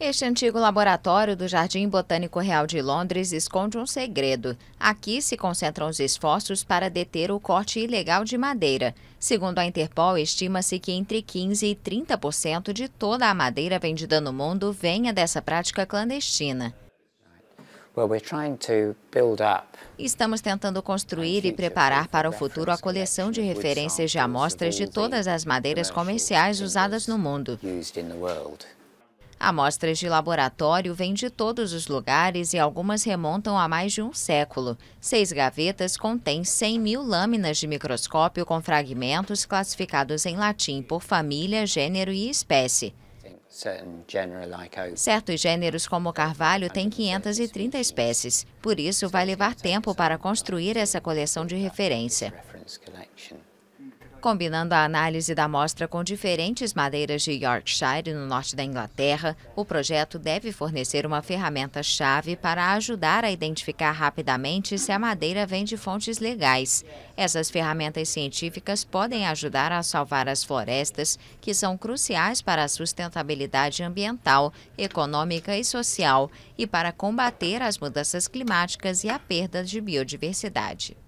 Este antigo laboratório do Jardim Botânico Real de Londres esconde um segredo. Aqui se concentram os esforços para deter o corte ilegal de madeira. Segundo a Interpol, estima-se que entre 15% e 30% de toda a madeira vendida no mundo venha dessa prática clandestina. Estamos tentando construir e preparar para o futuro a coleção de referências de amostras de todas as madeiras comerciais usadas no mundo. Amostras de laboratório vêm de todos os lugares e algumas remontam a mais de um século. Seis gavetas contêm 100 mil lâminas de microscópio com fragmentos classificados em latim por família, gênero e espécie. Certos gêneros, como o carvalho, têm 530 espécies. Por isso, vai levar tempo para construir essa coleção de referência. Combinando a análise da amostra com diferentes madeiras de Yorkshire no norte da Inglaterra, o projeto deve fornecer uma ferramenta-chave para ajudar a identificar rapidamente se a madeira vem de fontes legais. Essas ferramentas científicas podem ajudar a salvar as florestas, que são cruciais para a sustentabilidade ambiental, econômica e social, e para combater as mudanças climáticas e a perda de biodiversidade.